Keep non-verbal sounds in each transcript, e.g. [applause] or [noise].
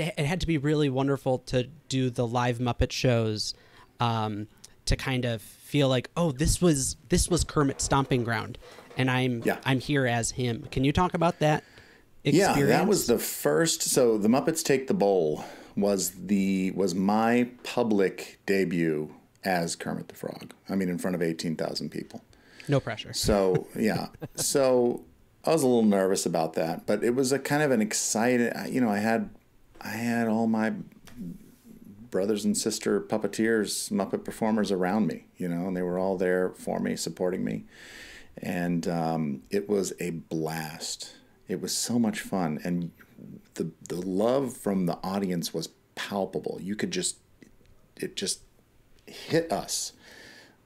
it, it had to be really wonderful to do the live Muppet shows, um, to kind of feel like, oh, this was this was Kermit's stomping ground, and I'm yeah. I'm here as him. Can you talk about that? Experience? Yeah, that was the first. So the Muppets Take the Bowl was the was my public debut as Kermit the Frog. I mean, in front of eighteen thousand people. No pressure. So yeah, so I was a little nervous about that, but it was a kind of an excited. You know, I had I had all my brothers and sister puppeteers, Muppet performers around me, you know, and they were all there for me, supporting me. And um, it was a blast. It was so much fun. And the, the love from the audience was palpable. You could just, it just hit us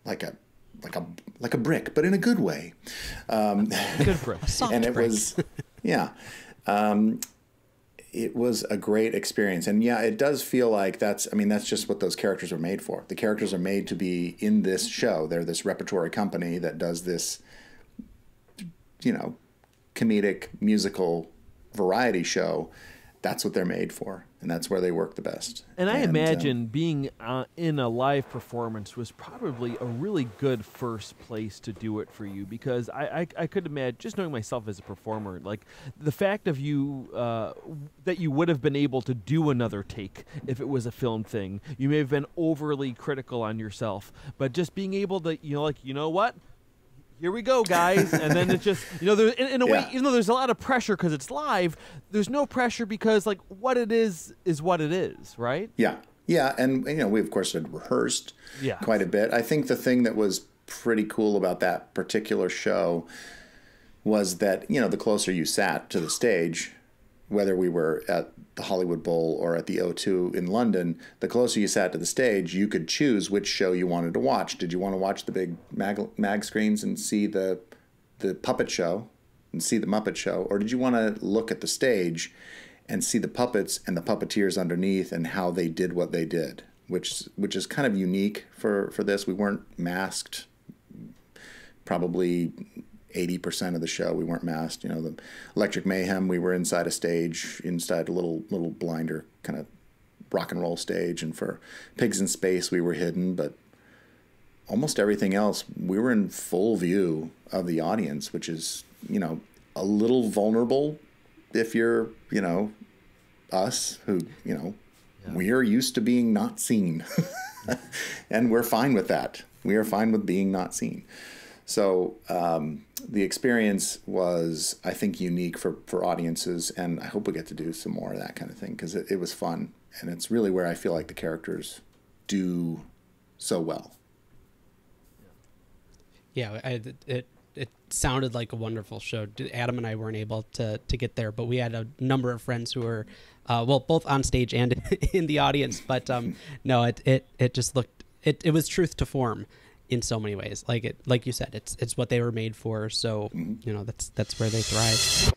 like a, like a, like a brick, but in a good way. Um, good brick. and it brick. was, yeah. Um, it was a great experience. And yeah, it does feel like that's, I mean, that's just what those characters are made for. The characters are made to be in this show. They're this repertory company that does this, you know, comedic musical variety show that's what they're made for, and that's where they work the best. And I uh, imagine being uh, in a live performance was probably a really good first place to do it for you because I, I, I could imagine just knowing myself as a performer, like the fact of you uh, that you would have been able to do another take if it was a film thing. You may have been overly critical on yourself, but just being able to you know like you know what here we go, guys. And then it's just, you know, there, in, in a way, even though there's a lot of pressure because it's live, there's no pressure because, like, what it is is what it is, right? Yeah. Yeah. And, you know, we, of course, had rehearsed yeah. quite a bit. I think the thing that was pretty cool about that particular show was that, you know, the closer you sat to the stage, whether we were at the Hollywood Bowl or at the O2 in London, the closer you sat to the stage, you could choose which show you wanted to watch. Did you want to watch the big mag, mag screens and see the the puppet show and see the Muppet show, or did you want to look at the stage and see the puppets and the puppeteers underneath and how they did what they did, which which is kind of unique for for this. We weren't masked, probably 80% of the show we weren't masked you know the electric mayhem we were inside a stage inside a little little blinder kind of rock and roll stage and for pigs in space we were hidden but almost everything else we were in full view of the audience which is you know a little vulnerable if you're you know us who you know yeah. we're used to being not seen [laughs] and we're fine with that we are fine with being not seen so um, the experience was, I think, unique for, for audiences, and I hope we get to do some more of that kind of thing because it, it was fun, and it's really where I feel like the characters do so well. Yeah, I, it it sounded like a wonderful show. Adam and I weren't able to to get there, but we had a number of friends who were, uh, well, both on stage and [laughs] in the audience. But um, [laughs] no, it, it it just looked it it was truth to form in so many ways. Like it, like you said, it's it's what they were made for. So mm-hmm. you know that's that's where they thrive.